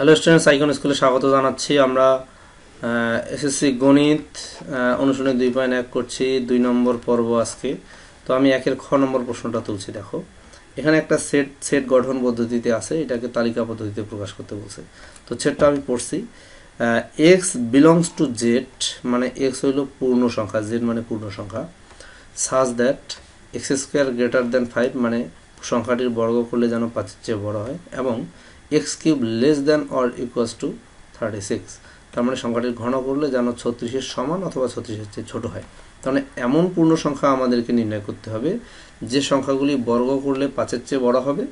hello students icon স্কুলে স্বাগত জানাচ্ছি আমরা এসএসসি গণিত অনুশীলনে দুই পয়েন্ট এক করছি দুই নম্বর পর্ব আজকে তো আমি একের খ নম্বর প্রশ্নটা তুলছি দেখো এখানে একটা সেট সেট গঠন পদ্ধতিতে আছে এটাকে তালিকা পদ্ধতিতে প্রকাশ করতে বলছে তো সেটটা আমি পড়ছি এক্স বিলংস টু জেড মানে এক্স হইল পূর্ণ সংখ্যা জেড মানে পূর্ণ সংখ্যা such that x square greater than five মানে সংখ্যাটির বর্গ করলে যেন পাঁচের চেয়ে বড় হয় এবং x cube less than or equals to thirty six তার মানে সংখ্যাটির ঘন করলে যেন ছত্রিশের সমান অথবা ছত্রিশের চেয়ে ছোটো হয় তাহলে মানে এমন পূর্ণ সংখ্যা আমাদেরকে নির্ণয় করতে হবে যে সংখ্যাগুলি বর্গ করলে পাঁচের চেয়ে বড় হবে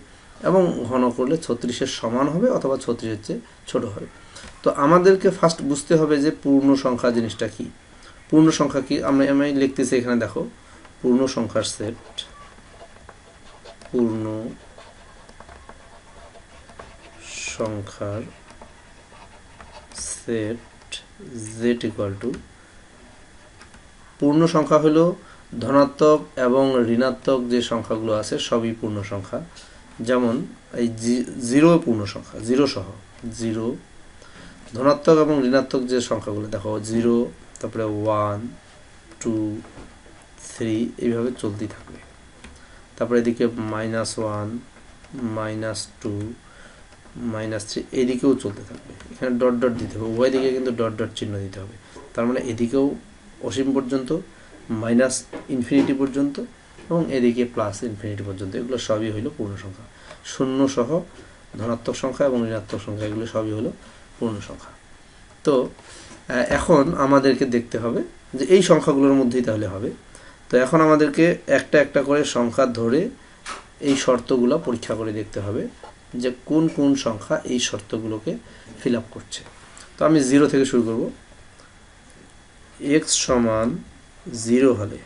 এবং ঘন করলে ছত্রিশের সমান হবে অথবা ছত্রিশের চেয়ে ছোটো হবে তো আমাদেরকে ফার্স্ট বুঝতে হবে যে পূর্ণ সংখ্যা জিনিসটা কি পূর্ণ সংখ্যা কি আমি আমি লিখতেছি এখানে দেখো পূর্ণ সংখ্যার সেট পূর্ণ সংখ্যার সেট জেড ইকুয়াল টু পূর্ণ সংখ্যা হলো ধনাত্মক এবং ঋণাত্মক যে সংখ্যাগুলো আছে সবই পূর্ণ সংখ্যা যেমন এই জিরো পূর্ণ সংখ্যা জিরো সহ জিরো ধনাত্মক এবং ঋণাত্মক যে সংখ্যাগুলো দেখো জিরো তারপরে ওয়ান টু থ্রি এইভাবে চলতেই থাকবে তারপরে এদিকে minus one minus two minus three এদিকেও চলতে থাকবে এখানে ডট ডট দিতে হবে ওয়াই দিকে কিন্তু ডট ডট চিহ্ন দিতে হবে তার মানে এদিকেও অসীম পর্যন্ত মাইনাস ইনফিনিটি পর্যন্ত এবং এদিকে প্লাস ইনফিনিটি পর্যন্ত এগুলো সবই হলো পূর্ণ সংখ্যা শূন্য সহ ধনাত্মক সংখ্যা এবং ঋণাত্মক সংখ্যা এগুলো সবই হলো পূর্ণ সংখ্যা তো এখন আমাদেরকে দেখতে হবে যে এই সংখ্যাগুলোর মধ্যেই তাহলে হবে তো এখন আমাদেরকে একটা একটা করে সংখ্যা ধরে এই শর্তগুলো পরীক্ষা করে দেখতে হবে যে কোন কোন সংখ্যা এই শর্তগুলোকে ফিল করছে তো আমি জিরো থেকে শুরু করব এক্স সমান জিরো হলে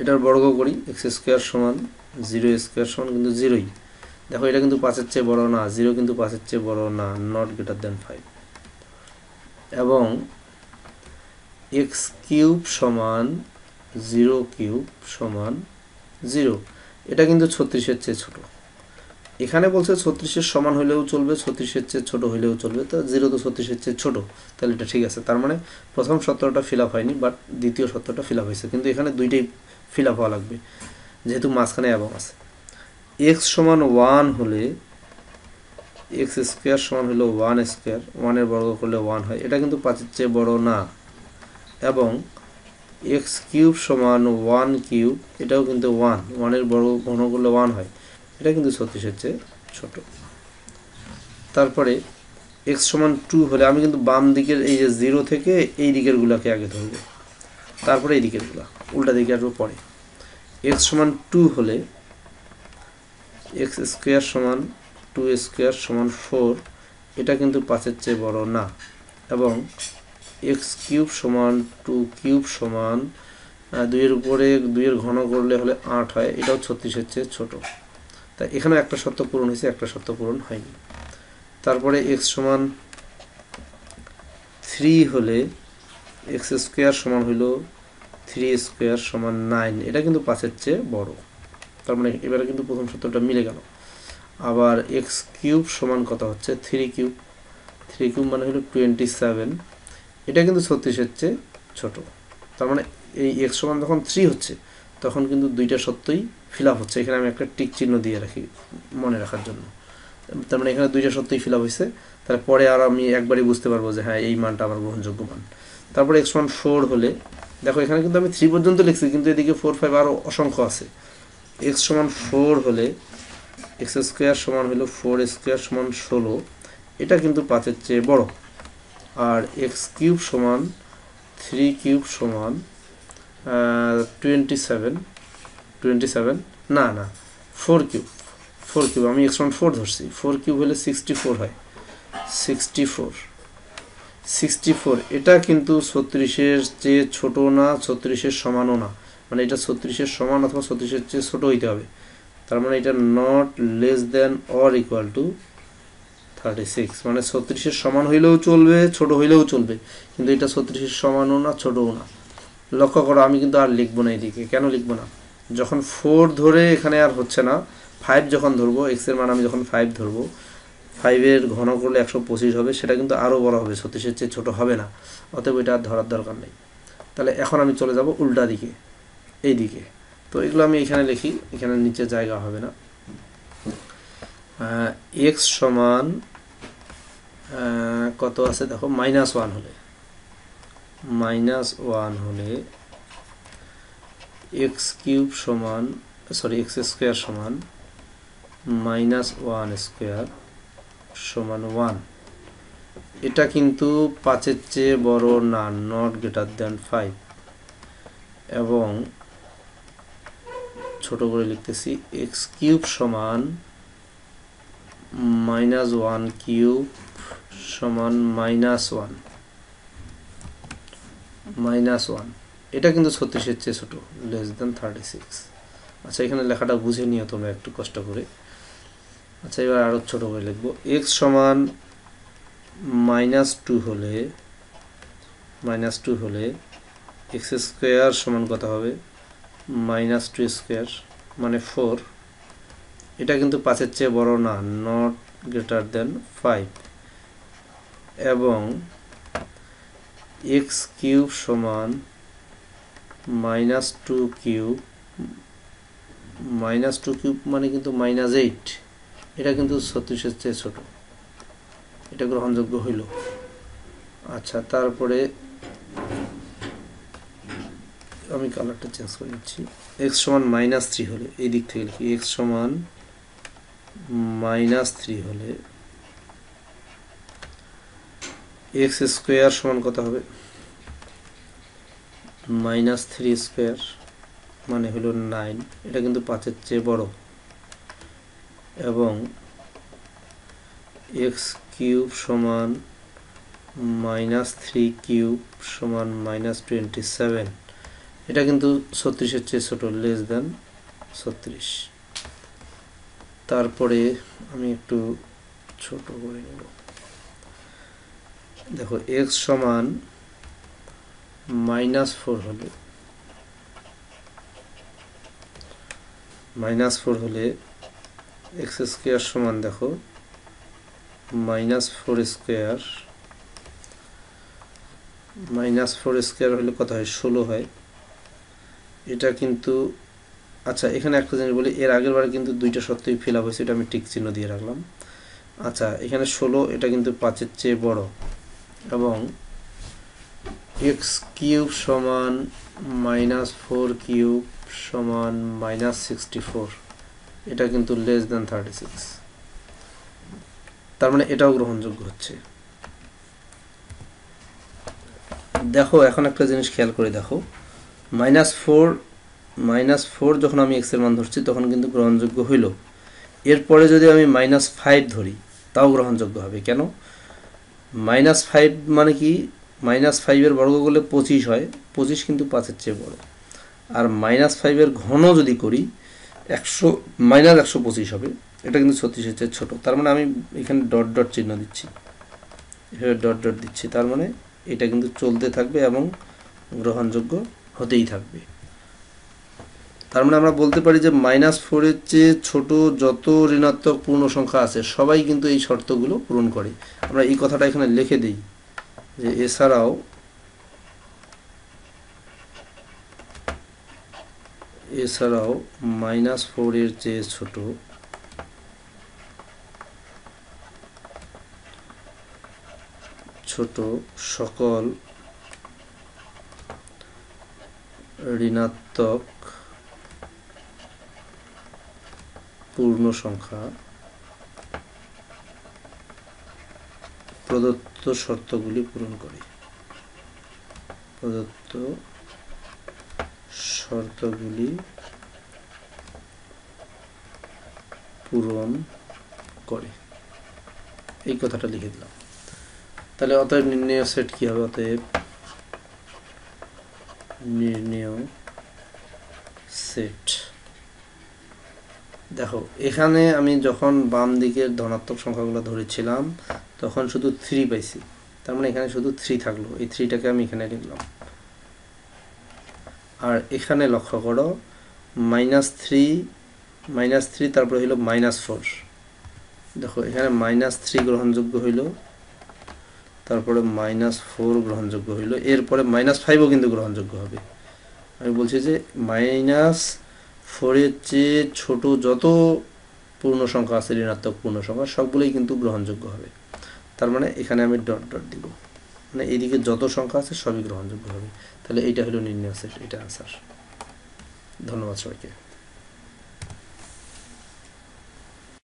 এটার বর্গ করি এক্স স্কোয়ার সমান জিরো স্কোয়ার সমান কিন্তু জিরোই দেখো এটা কিন্তু পাঁচের চেয়ে বড় না জিরো কিন্তু পাঁচের চেয়ে বড় না নট গ্রেটার দেন ফাইভ এবং এক্স কিউব সমান জিরো কিউব সমান জিরো এটা কিন্তু ছত্রিশের চেয়ে ছোট এখানে বলছে ছত্রিশের সমান হলেও চলবে ছত্রিশের চেয়ে ছোট হলেও চলবে তো জিরো তো ছত্রিশের চেয়ে ছোট তাহলে এটা ঠিক আছে তার মানে প্রথম সত্তরটা ফিল আপ হয়নি বাট দ্বিতীয় সত্তরটা ফিল আপ হয়েছে কিন্তু এখানে দুইটাই ফিল আপ হওয়া লাগবে যেহেতু মাঝখানে অ্যাবং আছে এক্স সমান ওয়ান হলে এক্স স্কোয়ার সমান হলেও ওয়ান স্কোয়ার ওয়ানের বর্গ করলে ওয়ান হয় এটা কিন্তু পাঁচের চেয়ে বড় না এবং এক্স কিউব সমান ওয়ান কিউব এটাও কিন্তু ওয়ান ওয়ানের বড় ঘন করলে ওয়ান হয় এটা কিন্তু সতীশের চেয়ে ছোট তারপরে এক্স সমান টু হলে আমি কিন্তু বাম দিকের এই যে জিরো থেকে এই গুলাকে আগে ধরব তারপরে এই গুলা উল্টা দিকে আসবো পরে এক্স সমান টু হলে এক্স স্কোয়ার সমান টু স্কোয়ার সমান ফোর এটা কিন্তু পাঁচের চেয়ে বড় না এবং এক্স কিউব সমান টু কিউব সমান দুইয়ের উপরে দুইয়ের ঘন করলে হলে আট হয় এটাও ছত্রিশের চেয়ে ছোটো তাই এখানে একটা শর্ত পূরণ হয়েছে একটা শর্ত পূরণ হয়নি তারপরে এক্স সমান থ্রি হলে এক্স স্কোয়ার সমান হইল থ্রি স্কোয়ার সমান নাইন এটা কিন্তু পাঁচের চেয়ে বড় তার মানে এবারে কিন্তু প্রথম সূত্রটা মিলে গেল আবার এক্স কিউব সমান কথা হচ্ছে থ্রি কিউব থ্রি কিউব মানে হলো টোয়েন্টি সেভেন এটা কিন্তু ছত্রিশের চেয়ে ছোট তার মানে এই এক্স সমান যখন থ্রি হচ্ছে তখন কিন্তু দুইটা সত্যই ফিল আপ হচ্ছে এখানে আমি একটা টিক চিহ্ন দিয়ে রাখি মনে রাখার জন্য তার মানে এখানে দুইটা সত্যই ফিল আপ হয়েছে তারপরে আর আমি একবারই বুঝতে পারবো যে হ্যাঁ এই মানটা আমার গ্রহণযোগ্য মান তারপরে এক্স সমান ফোর হলে দেখো এখানে কিন্তু আমি থ্রি পর্যন্ত লিখছি কিন্তু এদিকে ফোর ফাইভ আরও অসংখ্য আছে এক্স সমান ফোর হলে এক্স স্কোয়ার সমান হলো ফোর স্কোয়ার সমান ষোলো এটা কিন্তু পাঁচের চেয়ে বড়ো আর এক্স কিউব সমান থ্রি কিউব সমান টোয়েন্টি সেভেন টোয়েন্টি সেভেন না না ফোর কিউব ফোর কিউব আমি এক্স ওয়ান ফোর ধরছি ফোর কিউব হলে সিক্সটি ফোর হয় সিক্সটি ফোর সিক্সটি ফোর এটা কিন্তু ছত্রিশের চেয়ে ছোটো না ছত্রিশের সমানও না মানে এটা ছত্রিশের সমান অথবা ছত্রিশের চেয়ে ছোটো হইতে হবে তার মানে এটা not less than or equal to thirty six মানে ছত্রিশের সমান হইলেও চলবে ছোট হইলেও চলবে কিন্তু এটা ছত্রিশের সমানও না ছোটও না লক্ষ্য করো আমি কিন্তু আর লিখবো না এদিকে কেন লিখবো না যখন ফোর ধরে এখানে আর হচ্ছে না ফাইভ যখন ধরবো এক্সের মান আমি যখন ফাইভ ধরবো ফাইভের ঘন করলে একশো পঁচিশ হবে সেটা কিন্তু আরও বড় হবে ছত্রিশের চেয়ে ছোটো হবে না অতএব এটা আর ধরার দরকার নেই তাহলে এখন আমি চলে যাব উল্টা দিকে এই দিকে তো এগুলো আমি এখানে লিখি এখানে নিচে জায়গা হবে না এক্স সমান কত আছে দেখো মাইনাস ওয়ান হলে মাইনাস ওয়ান হলে এক্স কিউব সমান সরি এক্স স্কোয়ার সমান মাইনাস ওয়ান স্কোয়ার সমান ওয়ান এটা কিন্তু পাঁচের চেয়ে বড় না নট গ্রেটার দ্যান ফাইভ এবং ছোট করে লিখতেছি এক্স কিউব সমান মাইনাস ওয়ান কিউব সমান মাইনাস ওয়ান মাইনাস ওয়ান এটা কিন্তু ছত্রিশের চেয়ে ছোটো লেস দেন থার্টি সিক্স আচ্ছা এখানে লেখাটা বুঝে নিও তোমরা একটু কষ্ট করে আচ্ছা এবার আরও ছোটো করে লিখবো এক্স সমান মাইনাস টু হলে মাইনাস টু হলে এক্স স্কোয়ার সমান কত হবে মাইনাস টু স্কোয়ার মানে ফোর এটা কিন্তু পাঁচের চেয়ে বড় না নট গ্রেটার দেন ফাইভ এবং এক্স কিউব সমান minus two cube minus two cube মানে কিন্তু মাইনাস এইট এটা কিন্তু ছত্রিশের চেয়ে ছোট এটা গ্রহণযোগ্য হইল আচ্ছা তারপরে আমি কালারটা চেঞ্জ করে নিচ্ছি এক্স সমান মাইনাস থ্রি হলে এই দিক থেকে লিখি এক্স সমান মাইনাস থ্রি হলে এক্স স্কোয়ার সমান কত হবে মাইনাস থ্রি স্কোয়ার মানে হলো নাইন এটা কিন্তু পাঁচের চেয়ে বড় এবং এক্স কিউব সমান মাইনাস থ্রি কিউব সমান মাইনাস টোয়েন্টি সেভেন এটা কিন্তু ছত্রিশের চেয়ে ছোটো লেস দেন ছত্রিশ তারপরে আমি একটু ছোট করে নেব দেখো এক্স সমান মাইনাস ফোর হলে মাইনাস ফোর হলে এক্স স্কোয়ার সমান দেখো minus four square minus four square হলে কত হয় ষোলো হয় এটা কিন্তু আচ্ছা এখানে একটা জিনিস বলি এর আগের বারে কিন্তু দুইটা সত্যই ফিল আপ হয়েছে এটা আমি টিক চিহ্ন দিয়ে রাখলাম আচ্ছা এখানে ষোলো এটা কিন্তু পাঁচের চেয়ে বড় এবং এক্স কিউব সমান মাইনাস ফোর কিউব সমান মাইনাস সিক্সটি ফোর এটা কিন্তু লেস দেন থার্টি সিক্স তার মানে এটাও গ্রহণযোগ্য হচ্ছে দেখো এখন একটা জিনিস খেয়াল করে দেখো মাইনাস ফোর মাইনাস ফোর যখন আমি এক্সের মান ধরছি তখন কিন্তু গ্রহণযোগ্য হইল এরপরে যদি আমি মাইনাস ফাইভ ধরি তাও গ্রহণযোগ্য হবে কেন মাইনাস ফাইভ মানে কি মাইনাস ফাইভের বর্গ করলে পঁচিশ হয় পঁচিশ কিন্তু পাঁচের চেয়ে বড় আর মাইনাস ফাইভের ঘন যদি করি একশো মাইনাস একশো পঁচিশ হবে এটা কিন্তু ছত্রিশের চেয়ে ছোটো তার মানে আমি এখানে ডট ডট চিহ্ন দিচ্ছি এভাবে ডট ডট দিচ্ছি তার মানে এটা কিন্তু চলতে থাকবে এবং গ্রহণযোগ্য হতেই থাকবে তার মানে আমরা বলতে পারি যে মাইনাস ফোরের চেয়ে ছোট যত ঋণাত্মক পূর্ণ সংখ্যা আছে সবাই কিন্তু এই শর্তগুলো পূরণ করে আমরা এই কথাটা এখানে লিখে দিই যে এছাড়াও এছাড়াও মাইনাস ফোরের চেয়ে ছোট ছোট সকল ঋণাত্মক পূর্ণ সংখ্যা প্রদত্ত শর্তগুলি পূরণ করে প্রদত্ত শর্তগুলি পূরণ করে এই কথাটা লিখে দিলাম তাহলে অতএব নির্ণয় সেট কি হবে অতএব নির্ণয় সেট দেখো এখানে আমি যখন বাম দিকের ধনাত্মক সংখ্যাগুলো ধরেছিলাম তখন শুধু থ্রি পাইছি তার মানে এখানে শুধু থ্রি থাকলো এই থ্রিটাকে আমি এখানে লিখলাম আর এখানে লক্ষ্য করো মাইনাস থ্রি মাইনাস থ্রি তারপরে হইল মাইনাস ফোর দেখো এখানে মাইনাস থ্রি গ্রহণযোগ্য হইল তারপরে মাইনাস ফোর গ্রহণযোগ্য হইল এরপরে মাইনাস ফাইভও কিন্তু গ্রহণযোগ্য হবে আমি বলছি যে মাইনাস ফোরের চেয়ে ছোট যত পূর্ণ সংখ্যা আছে ঋণাত্মক পূর্ণ সংখ্যা সবগুলোই কিন্তু গ্রহণযোগ্য হবে তার মানে এখানে আমি ডট ডট দিব মানে এইদিকে যত সংখ্যা আছে সবই গ্রহণযোগ্য হবে তাহলে এইটা হলো নির্ণয় এটা আনসার ধন্যবাদ সবাইকে